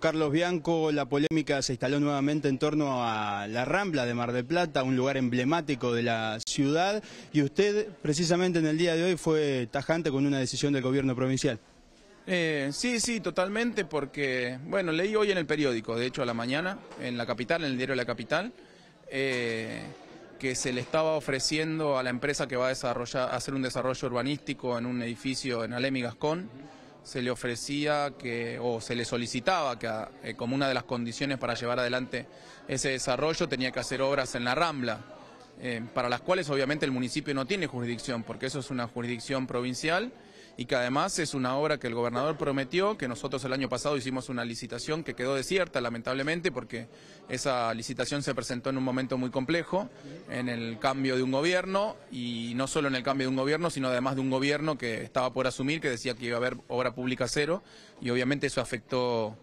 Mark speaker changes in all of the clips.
Speaker 1: Carlos Bianco, la polémica se instaló nuevamente en torno a la Rambla de Mar del Plata, un lugar emblemático de la ciudad, y usted precisamente en el día de hoy fue tajante con una decisión del gobierno provincial.
Speaker 2: Eh, sí, sí, totalmente, porque, bueno, leí hoy en el periódico, de hecho a la mañana, en la capital, en el diario de la capital, eh, que se le estaba ofreciendo a la empresa que va a desarrollar, a hacer un desarrollo urbanístico en un edificio en Alem y Gascón, se le ofrecía que, o se le solicitaba que eh, como una de las condiciones para llevar adelante ese desarrollo tenía que hacer obras en la Rambla, eh, para las cuales obviamente el municipio no tiene jurisdicción, porque eso es una jurisdicción provincial y que además es una obra que el gobernador prometió, que nosotros el año pasado hicimos una licitación que quedó desierta lamentablemente porque esa licitación se presentó en un momento muy complejo, en el cambio de un gobierno y no solo en el cambio de un gobierno, sino además de un gobierno que estaba por asumir, que decía que iba a haber obra pública cero y obviamente eso afectó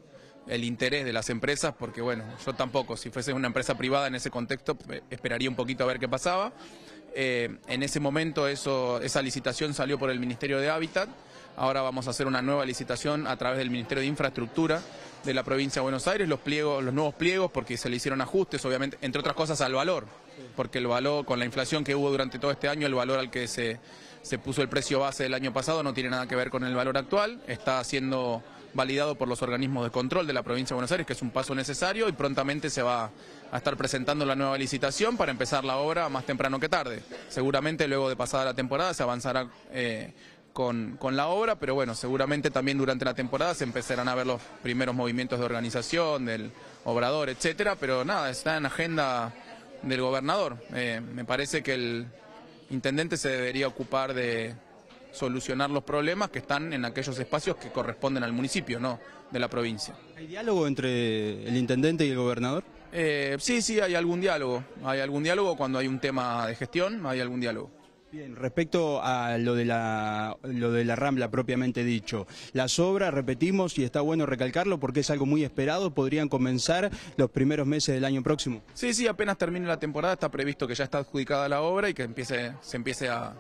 Speaker 2: el interés de las empresas, porque bueno, yo tampoco, si fuese una empresa privada en ese contexto, eh, esperaría un poquito a ver qué pasaba. Eh, en ese momento esa licitación salió por el Ministerio de Hábitat. Ahora vamos a hacer una nueva licitación a través del Ministerio de Infraestructura de la provincia de Buenos Aires, los pliegos, los nuevos pliegos, porque se le hicieron ajustes, obviamente, entre otras cosas al valor, porque el valor, con la inflación que hubo durante todo este año, el valor al que se, se puso el precio base del año pasado no tiene nada que ver con el valor actual, está haciendo validado por los organismos de control de la provincia de Buenos Aires, que es un paso necesario y prontamente se va a estar presentando la nueva licitación para empezar la obra más temprano que tarde. Seguramente luego de pasada la temporada se avanzará eh, con, la obra, pero bueno, seguramente también durante la temporada se empezarán a ver los primeros movimientos de organización, del obrador, etcétera, pero nada, está en agenda del gobernador. Eh, me parece que el intendente se debería ocupar de solucionar los problemas que están en aquellos espacios que corresponden al municipio, no de la provincia.
Speaker 1: ¿Hay diálogo entre el intendente y el gobernador?
Speaker 2: Eh, sí, sí, hay algún diálogo. Hay algún diálogo cuando hay un tema de gestión, hay algún diálogo.
Speaker 1: Bien, respecto a lo de la lo de la Rambla propiamente dicho, las obras, repetimos, y está bueno recalcarlo porque es algo muy esperado, podrían comenzar los primeros meses del año próximo.
Speaker 2: Sí, sí, apenas termine la temporada, está previsto que ya está adjudicada la obra y que empiece, se empiece a,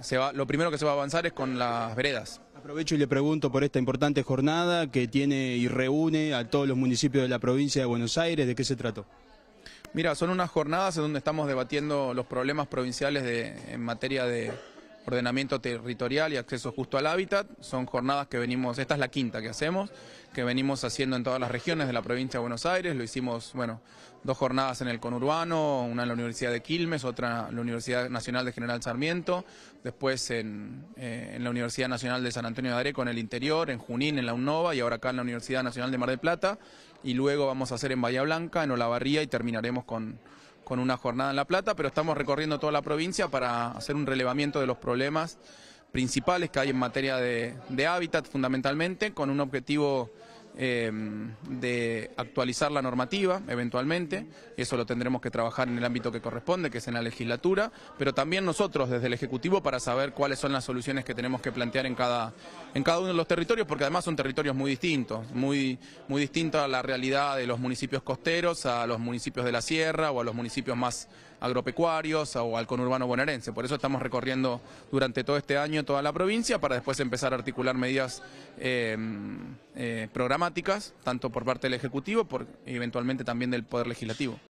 Speaker 2: se va, lo primero que se va a avanzar es con las veredas.
Speaker 1: Aprovecho y le pregunto por esta importante jornada que tiene y reúne a todos los municipios de la provincia de Buenos Aires. ¿De qué se trató?
Speaker 2: Mira, son unas jornadas en donde estamos debatiendo los problemas provinciales en materia de, ordenamiento territorial y acceso justo al hábitat. Son jornadas que venimos, esta es la quinta que hacemos, que venimos haciendo en todas las regiones de la provincia de Buenos Aires. Lo hicimos, bueno, dos jornadas en el conurbano, una en la Universidad de Quilmes, otra en la Universidad Nacional de General Sarmiento, después en, eh, la Universidad Nacional de San Antonio de Areco en el interior, en Junín, en la UNOVA y ahora acá en la Universidad Nacional de Mar del Plata. Y luego vamos a hacer en Bahía Blanca, en Olavarría y terminaremos con con una jornada en La Plata, pero estamos recorriendo toda la provincia para hacer un relevamiento de los problemas principales que hay en materia de, de hábitat fundamentalmente, con un objetivo Em, de actualizar la normativa eventualmente, eso lo tendremos que trabajar en el ámbito que corresponde, que es en la legislatura, pero también nosotros desde el Ejecutivo para saber cuáles son las soluciones que tenemos que plantear en cada, uno de los territorios, porque además son territorios muy distintos, muy, muy a la realidad de los municipios costeros a los municipios de la sierra o a los municipios más agropecuarios o al urbano bonaerense. Por eso estamos recorriendo durante todo este año toda la provincia para después empezar a articular medidas em, eh, programáticas,
Speaker 1: tanto por parte del Ejecutivo por, eventualmente también del Poder Legislativo.